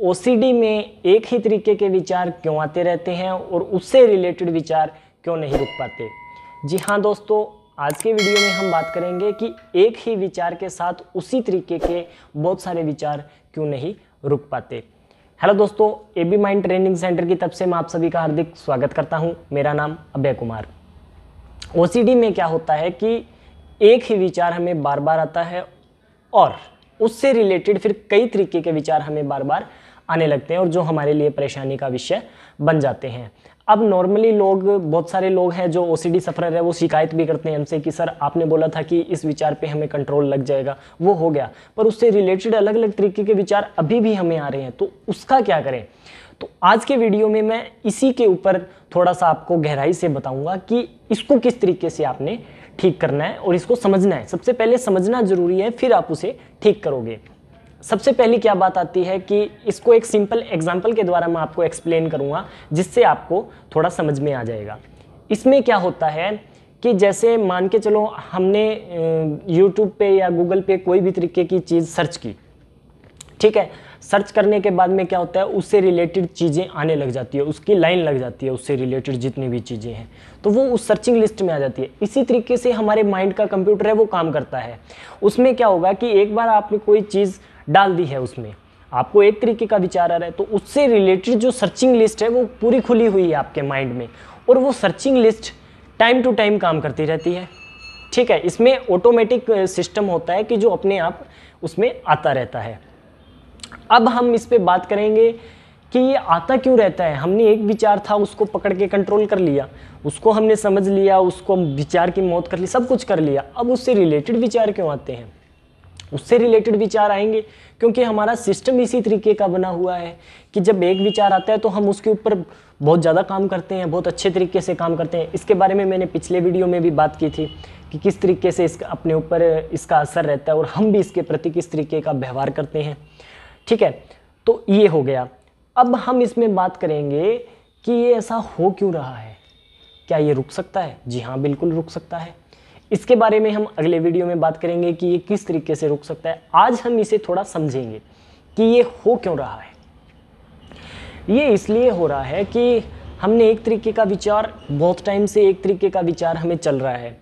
ओ में एक ही तरीके के विचार क्यों आते रहते हैं और उससे रिलेटेड विचार क्यों नहीं रुक पाते जी हाँ दोस्तों आज के वीडियो में हम बात करेंगे कि एक ही विचार के साथ उसी तरीके के बहुत सारे विचार क्यों नहीं रुक पाते हेलो दोस्तों A B mind training centre की तरफ से मैं आप सभी का हार्दिक स्वागत करता हूँ मेरा नाम अभय कुमार ओ में क्या होता है कि एक ही विचार हमें बार बार आता है और उससे रिलेटेड फिर कई तरीके के विचार हमें बार बार आने लगते हैं और जो हमारे लिए परेशानी का विषय बन जाते हैं अब नॉर्मली लोग बहुत सारे लोग हैं जो ओ सी सफ़रर है वो शिकायत भी करते हैं हमसे कि सर आपने बोला था कि इस विचार पे हमें कंट्रोल लग जाएगा वो हो गया पर उससे रिलेटेड अलग अलग तरीके के विचार अभी भी हमें आ रहे हैं तो उसका क्या करें तो आज के वीडियो में मैं इसी के ऊपर थोड़ा सा आपको गहराई से बताऊंगा कि इसको किस तरीके से आपने ठीक करना है और इसको समझना है सबसे पहले समझना ज़रूरी है फिर आप उसे ठीक करोगे सबसे पहली क्या बात आती है कि इसको एक सिंपल एग्जाम्पल के द्वारा मैं आपको एक्सप्लेन करूँगा जिससे आपको थोड़ा समझ में आ जाएगा इसमें क्या होता है कि जैसे मान के चलो हमने यूट्यूब पे या गूगल पे कोई भी तरीके की चीज़ सर्च की ठीक है सर्च करने के बाद में क्या होता है उससे रिलेटेड चीज़ें आने लग जाती है उसकी लाइन लग जाती है उससे रिलेटेड जितनी भी चीज़ें हैं तो वो उस सर्चिंग लिस्ट में आ जाती है इसी तरीके से हमारे माइंड का कंप्यूटर है वो काम करता है उसमें क्या होगा कि एक बार आपने कोई चीज़ डाल दी है उसमें आपको एक तरीके का विचार आ रहा है तो उससे रिलेटेड जो सर्चिंग लिस्ट है वो पूरी खुली हुई है आपके माइंड में और वो searching list time to time काम करती रहती है ठीक है इसमें ऑटोमेटिक सिस्टम होता है कि जो अपने आप उसमें आता रहता है अब हम इस पर बात करेंगे कि ये आता क्यों रहता है हमने एक विचार था उसको पकड़ के कंट्रोल कर लिया उसको हमने समझ लिया उसको विचार की मौत कर ली सब कुछ कर लिया अब उससे रिलेटेड विचार क्यों आते हैं उससे रिलेटेड विचार आएंगे क्योंकि हमारा सिस्टम इसी तरीके का बना हुआ है कि जब एक विचार आता है तो हम उसके ऊपर बहुत ज़्यादा काम करते हैं बहुत अच्छे तरीके से काम करते हैं इसके बारे में मैंने पिछले वीडियो में भी बात की थी कि किस तरीके से इसका अपने ऊपर इसका असर रहता है और हम भी इसके प्रति किस तरीके का व्यवहार करते हैं ठीक है तो ये हो गया अब हम इसमें बात करेंगे कि ये ऐसा हो क्यों रहा है क्या ये रुक सकता है जी हाँ बिल्कुल रुक सकता है इसके बारे में हम अगले वीडियो में बात करेंगे कि ये किस तरीके से रुक सकता है आज हम इसे थोड़ा समझेंगे कि ये हो क्यों रहा है ये इसलिए हो रहा है कि हमने एक तरीके का विचार बहुत टाइम से एक तरीके का विचार हमें चल रहा है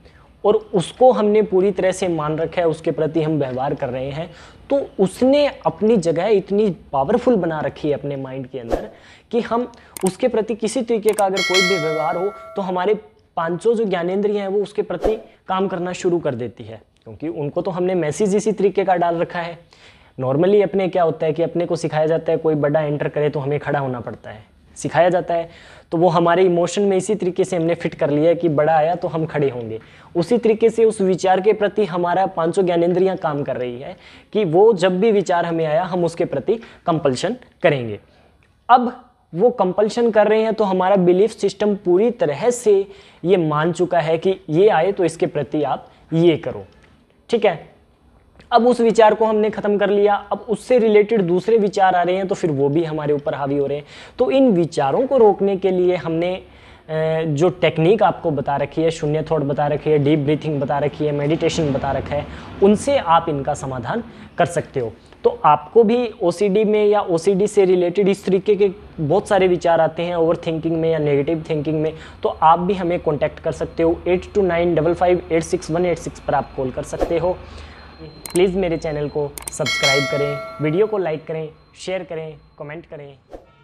और उसको हमने पूरी तरह से मान रखा है उसके प्रति हम व्यवहार कर रहे हैं तो उसने अपनी जगह इतनी पावरफुल बना रखी है अपने माइंड के अंदर कि हम उसके प्रति किसी तरीके का अगर कोई भी व्यवहार हो तो हमारे पांचों जो ज्ञानेंद्रियाँ हैं वो उसके प्रति काम करना शुरू कर देती है क्योंकि उनको तो हमने मैसेज इसी तरीके का डाल रखा है नॉर्मली अपने क्या होता है कि अपने को सिखाया जाता है कोई बड़ा एंटर करे तो हमें खड़ा होना पड़ता है सिखाया जाता है तो वो हमारे इमोशन में इसी तरीके से हमने फिट कर लिया है कि बड़ा आया तो हम खड़े होंगे उसी तरीके से उस विचार के प्रति हमारा पांचों ज्ञानेंद्रियां काम कर रही है कि वो जब भी विचार हमें आया हम उसके प्रति कंपल्शन करेंगे अब वो कंपल्शन कर रहे हैं तो हमारा बिलीफ सिस्टम पूरी तरह से ये मान चुका है कि ये आए तो इसके प्रति आप ये करो ठीक है अब उस विचार को हमने ख़त्म कर लिया अब उससे रिलेटेड दूसरे विचार आ रहे हैं तो फिर वो भी हमारे ऊपर हावी हो रहे हैं तो इन विचारों को रोकने के लिए हमने जो टेक्निक आपको बता रखी है शून्य थॉट बता रखी है डीप ब्रीथिंग बता रखी है मेडिटेशन बता रखा है उनसे आप इनका समाधान कर सकते हो तो आपको भी ओ में या ओ से रिलेटेड इस तरीके के बहुत सारे विचार आते हैं ओवर थिंकिंग में या नेगेटिव थिंकिंग में तो आप भी हमें कॉन्टैक्ट कर सकते हो eight two nine double five eight six one eight six पर आप कॉल कर सकते हो प्लीज़ मेरे चैनल को सब्सक्राइब करें वीडियो को लाइक करें शेयर करें कमेंट करें